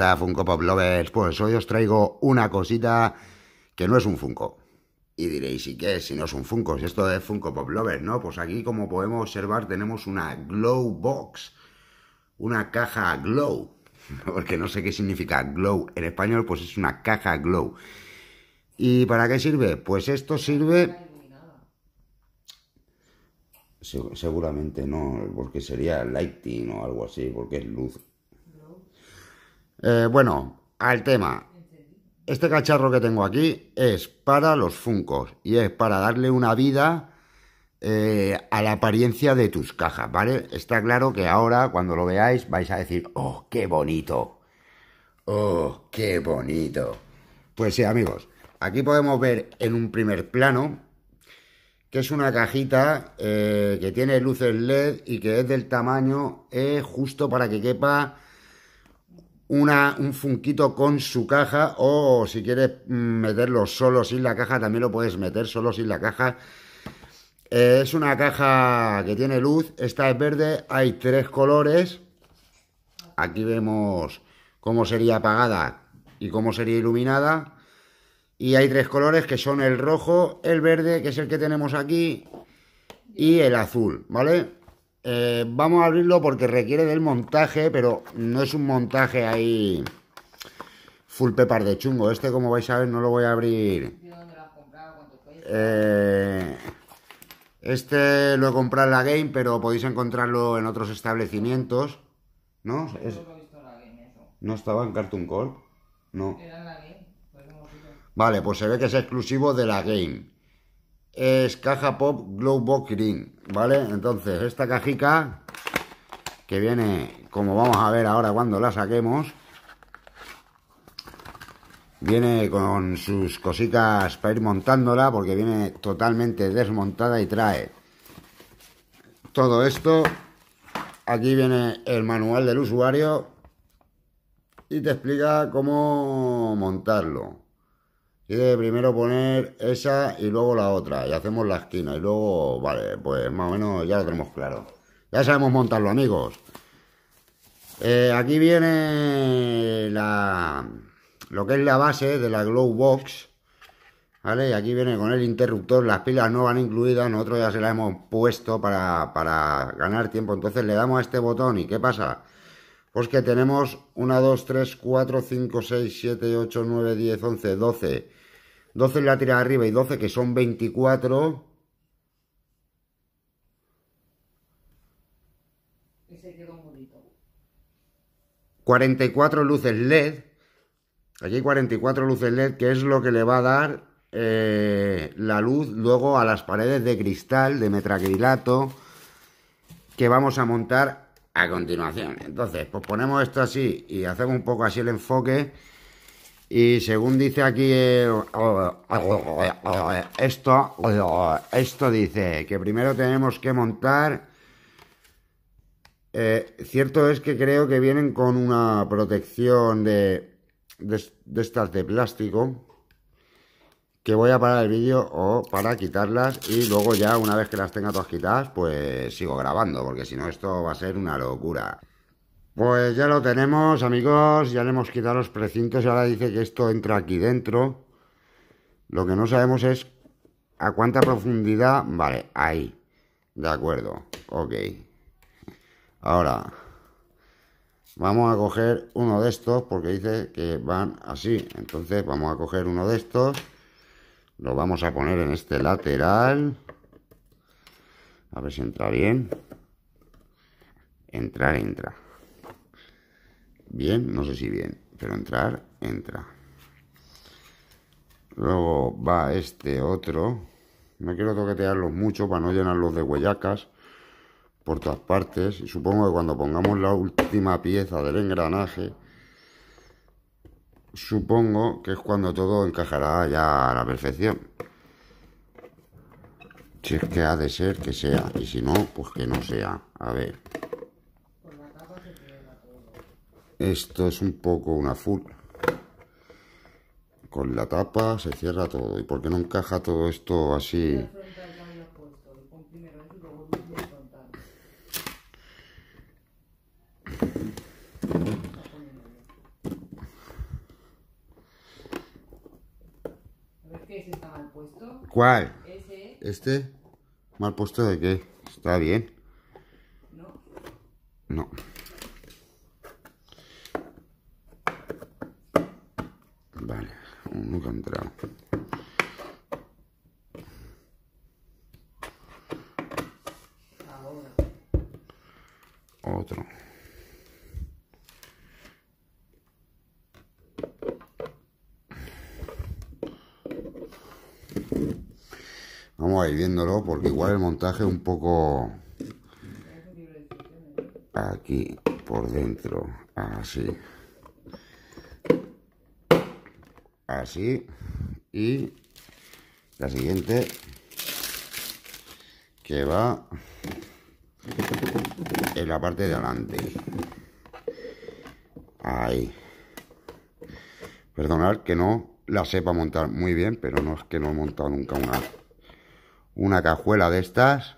a Funko Pop Lovers? Pues hoy os traigo una cosita que no es un Funko. Y diréis, ¿y qué? Si no es un Funko, si esto es Funko Pop Lovers, ¿no? Pues aquí, como podemos observar, tenemos una Glow Box. Una caja Glow. Porque no sé qué significa Glow en español, pues es una caja Glow. ¿Y para qué sirve? Pues esto sirve... Seguramente no, porque sería lighting o algo así, porque es luz eh, bueno, al tema. Este cacharro que tengo aquí es para los funcos y es para darle una vida eh, a la apariencia de tus cajas, ¿vale? Está claro que ahora cuando lo veáis vais a decir, oh, qué bonito, oh, qué bonito. Pues sí, amigos, aquí podemos ver en un primer plano que es una cajita eh, que tiene luces LED y que es del tamaño justo para que quepa una, un funquito con su caja o si quieres mm, meterlo solo sin la caja, también lo puedes meter solo sin la caja. Eh, es una caja que tiene luz, esta es verde, hay tres colores. Aquí vemos cómo sería apagada y cómo sería iluminada. Y hay tres colores que son el rojo, el verde, que es el que tenemos aquí, y el azul, ¿vale? Eh, vamos a abrirlo porque requiere del montaje, pero no es un montaje ahí full pepar de chungo. Este, como vais a ver, no lo voy a abrir. Eh, este lo he comprado en la Game, pero podéis encontrarlo en otros establecimientos. ¿No? ¿No estaba en Cartoon Corp? No. Vale, pues se ve que es exclusivo de la Game es caja Pop Glowbox Green, ¿vale? Entonces, esta cajica que viene, como vamos a ver ahora cuando la saquemos, viene con sus cositas para ir montándola porque viene totalmente desmontada y trae todo esto. Aquí viene el manual del usuario y te explica cómo montarlo de primero poner esa y luego la otra. Y hacemos la esquina. Y luego, vale, pues más o menos ya lo tenemos claro. Ya sabemos montarlo, amigos. Eh, aquí viene la, lo que es la base de la Glow Box. ¿Vale? Y aquí viene con el interruptor. Las pilas no van incluidas. Nosotros ya se las hemos puesto para, para ganar tiempo. Entonces le damos a este botón. ¿Y qué pasa? Pues que tenemos 1, 2, 3, 4, 5, 6, 7, 8, 9, 10, 11, 12... 12 laterales arriba y 12 que son 24. Ese quedó bonito. 44 luces LED. Aquí hay 44 luces LED, que es lo que le va a dar eh, la luz luego a las paredes de cristal de metraquilato que vamos a montar a continuación. Entonces, pues ponemos esto así y hacemos un poco así el enfoque. Y según dice aquí eh, esto, esto dice que primero tenemos que montar... Eh, cierto es que creo que vienen con una protección de, estas de plástico. Que voy a parar el vídeo o para quitarlas y luego ya una vez que las tenga todas quitadas pues sigo grabando porque si no esto va a ser una locura. Pues ya lo tenemos, amigos, ya le hemos quitado los precintos y ahora dice que esto entra aquí dentro. Lo que no sabemos es a cuánta profundidad... Vale, ahí. De acuerdo, ok. Ahora, vamos a coger uno de estos porque dice que van así. Entonces vamos a coger uno de estos. Lo vamos a poner en este lateral. A ver si entra bien. Entrar, entra. Bien, no sé si bien, pero entrar, entra. Luego va este otro. me quiero toquetearlos mucho para no llenarlos de huellacas por todas partes. Y supongo que cuando pongamos la última pieza del engranaje, supongo que es cuando todo encajará ya a la perfección. Si es que ha de ser que sea, y si no, pues que no sea. A ver. Esto es un poco una full. Con la tapa se cierra todo. ¿Y por qué no encaja todo esto así? ¿Cuál? Ese. ¿Este? ¿Mal puesto de qué? ¿Está bien? No. No. Vale, Otro. Vamos a ir viéndolo porque igual el montaje es un poco... Aquí, por dentro, así. así. Y la siguiente, que va en la parte de adelante. Ahí. Perdonad que no la sepa montar muy bien, pero no es que no he montado nunca una, una cajuela de estas.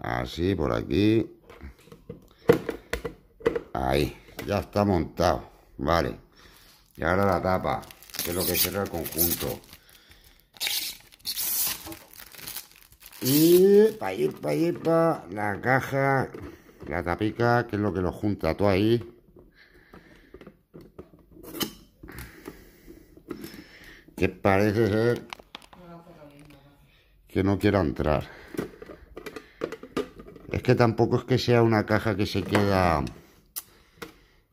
Así, por aquí. Ahí, ya está montado. Vale. Y ahora la tapa, que es lo que cierra el conjunto. Y pa' ir, pa' ir, pa' la caja, la tapica, que es lo que lo junta todo ahí. Que parece ser que no quiera entrar. Es que tampoco es que sea una caja que se queda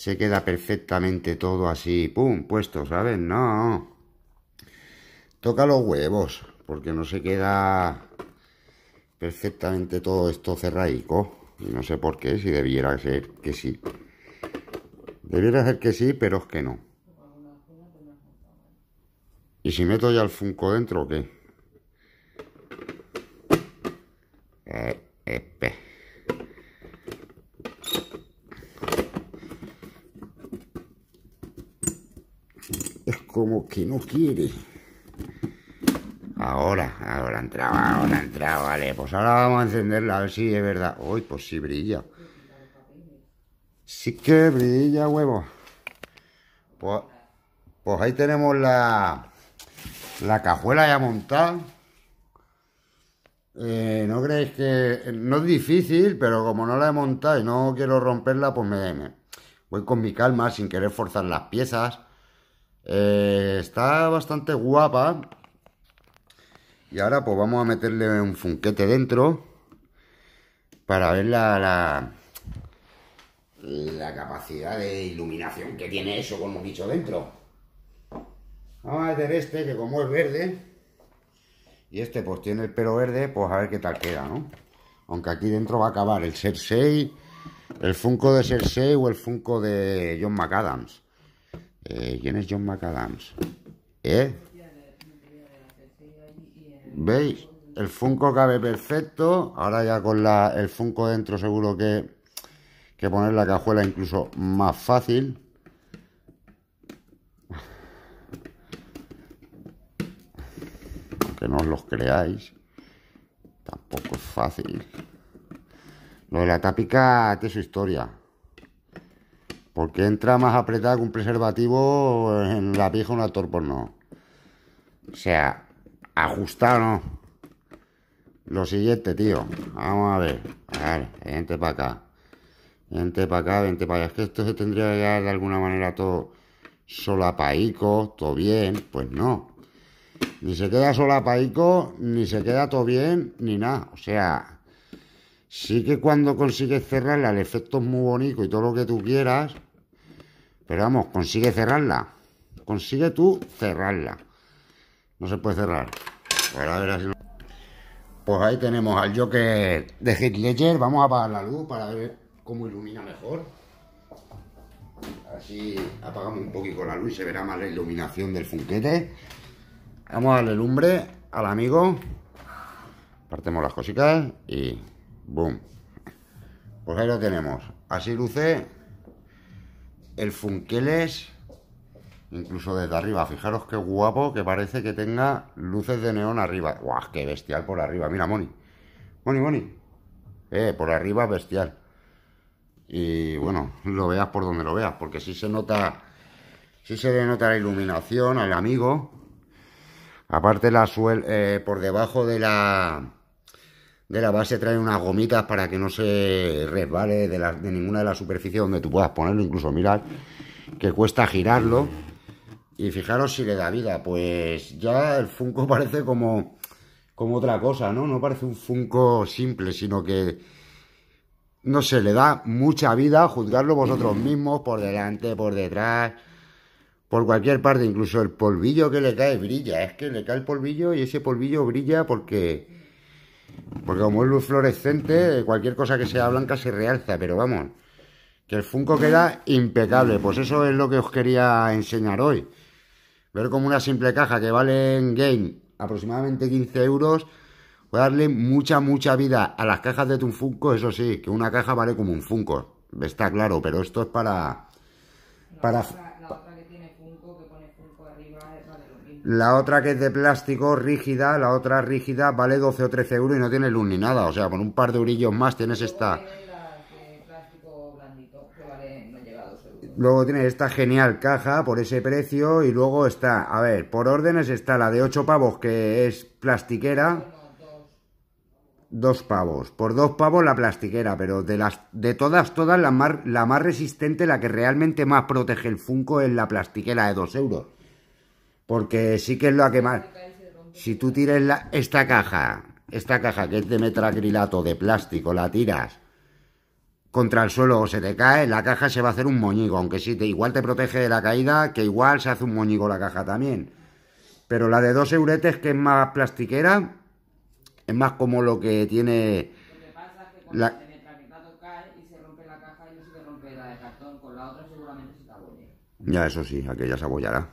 se queda perfectamente todo así, pum, puesto, ¿sabes? No. Toca los huevos, porque no se queda perfectamente todo esto cerradico. Y no sé por qué, si debiera ser que sí. Debiera ser que sí, pero es que no. ¿Y si meto ya el Funko dentro o qué? que no quiere. Ahora, ahora ha entrado, ahora ha entrado, vale. Pues ahora vamos a encenderla, a ver si es verdad. Uy, pues si brilla. Sí que brilla, huevo. Pues, pues, ahí tenemos la, la cajuela ya montada. Eh, ¿No creéis que...? No es difícil, pero como no la he montado y no quiero romperla, pues me voy con mi calma, sin querer forzar las piezas. Eh, está bastante guapa. Y ahora pues vamos a meterle un funquete dentro para ver la, la, capacidad de iluminación que tiene eso, como dicho, dentro. Vamos a meter este, que como es verde, y este pues tiene el pelo verde, pues a ver qué tal queda, ¿no? Aunque aquí dentro va a acabar el Cersei, el Funko de Sersei o el Funko de John McAdams. Eh, ¿Quién es John McAdams? ¿Eh? ¿Veis? El Funko cabe perfecto. Ahora ya con la, el Funko dentro seguro que, que poner la cajuela incluso más fácil. Aunque no os los creáis. Tampoco es fácil. Lo de la tápica tiene su historia. Porque entra más apretada que un preservativo en la vieja un actor ¿no? O sea, ajustado, ¿no? Lo siguiente, tío. Vamos a ver. A ver, vente para acá. Vente para acá, vente para allá. Es que esto se tendría ya de alguna manera todo solapaico, todo bien. Pues no. Ni se queda solapaico, ni se queda todo bien, ni nada. O sea, Sí que cuando consigues cerrarla, el efecto es muy bonito y todo lo que tú quieras, pero vamos, consigue cerrarla. Consigue tú cerrarla. No se puede cerrar. Pues, pues ahí tenemos al Joker de Heath Ledger. Vamos a apagar la luz para ver cómo ilumina mejor. Así apagamos un poquito la luz y se verá más la iluminación del funquete. Vamos a darle lumbre al amigo. Partemos las cositas y Boom. Pues ahí lo tenemos. Así luce el Funkeles, incluso desde arriba. Fijaros qué guapo que parece que tenga luces de neón arriba. ¡Guau! ¡Qué bestial por arriba! Mira, Moni. Moni, Moni. Eh, por arriba bestial. Y bueno, lo veas por donde lo veas, porque sí se nota, sí se denota la iluminación al amigo. Aparte la suel eh, por debajo de la de la base trae unas gomitas para que no se resbale de, ninguna de las superficies donde tú puedas ponerlo. Incluso mirad que cuesta girarlo. Y fijaros si le da vida. Pues ya el Funko parece como, como otra cosa, ¿no? No parece un Funko simple, sino que, no se le da mucha vida. Juzgarlo vosotros mismos, por delante, por detrás, por cualquier parte. Incluso el polvillo que le cae brilla. Es que le cae el polvillo y ese polvillo brilla porque porque como es luz fluorescente, cualquier cosa que sea blanca se realza, pero vamos, que el Funko queda impecable. Pues eso es lo que os quería enseñar hoy. Ver como una simple caja que vale en game aproximadamente 15 euros, puede darle mucha, mucha vida a las cajas de tu Funko, eso sí, que una caja vale como un Funko, está claro, pero esto es para... para La otra que es de plástico rígida, la otra rígida vale 12 o 13 euros y no tiene luz ni nada. O sea, con un par de orillos más tienes esta... Luego tienes esta genial caja por ese precio y luego está, a ver, por órdenes está la de 8 pavos que es plastiquera. Dos pavos. Por dos pavos la plastiquera, pero de las de todas, todas la más, la más resistente, la que realmente más protege el Funko es la plastiquera de 2 euros. Porque sí que es lo que más... Si tú tires la, esta caja, esta caja que es de metacrilato de plástico, la tiras contra el suelo o se te cae, la caja se va a hacer un moñigo, aunque sí, igual te protege de la caída, que igual se hace un moñigo la caja también. Pero la de dos euretes, que es más plastiquera, es más como lo que tiene... cae y se rompe la caja, se rompe la de cartón, con la otra seguramente se Ya, eso sí, aquella se abollará.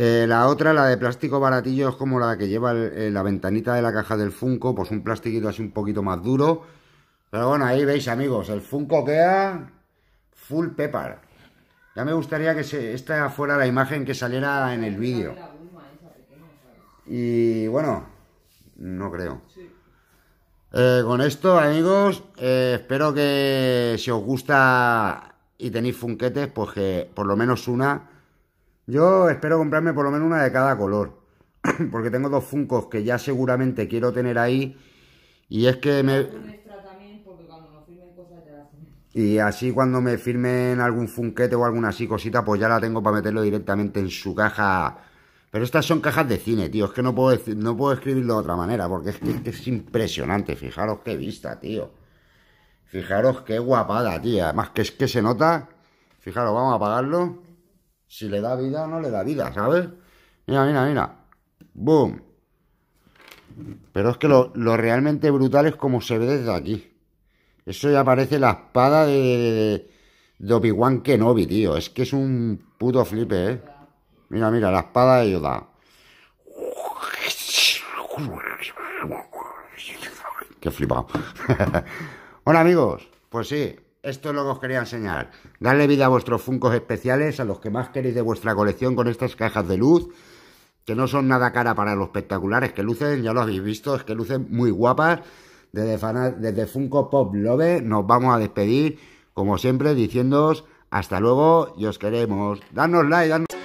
Eh, la otra, la de plástico baratillo, es como la que lleva eh, la ventanita de la caja del Funko, pues un plastiquito así un poquito más duro. Pero bueno, ahí veis, amigos, el Funko queda full pepper. Ya me gustaría que se, esta fuera la imagen que saliera en el vídeo. Y bueno, no creo. Eh, con esto, amigos, espero que si os gusta y tenéis funquetes, pues que por lo menos una yo espero comprarme por lo menos una de cada color. Porque tengo dos funcos que ya seguramente quiero tener ahí. Y es que me... Y así cuando me firmen algún funquete o alguna así cosita, pues ya la tengo para meterlo directamente en su caja. Pero estas son cajas de cine, tío. Es que no puedo, no puedo escribirlo de otra manera, porque es que es impresionante. Fijaros qué vista, tío. Fijaros qué guapada, tía, Además que es que se nota. Fijaros, vamos a apagarlo. Si le da vida no le da vida, ¿sabes? Mira, mira, mira. ¡Boom! Pero es que lo, realmente brutal es como se ve desde aquí. Eso ya parece la espada de, de, Obi-Wan Kenobi, tío. Es que es un puto flipe, ¿eh? Mira, mira, la espada de Yoda. Qué flipado. Hola amigos, pues sí, esto es lo que os quería enseñar. Dale vida a vuestros funcos especiales, a los que más queréis de vuestra colección con estas cajas de luz, que no son nada cara para los espectaculares que lucen, ya lo habéis visto, es que lucen muy guapas. Desde, desde Funko Pop Love nos vamos a despedir, como siempre, diciéndoos hasta luego y os queremos. Danos like,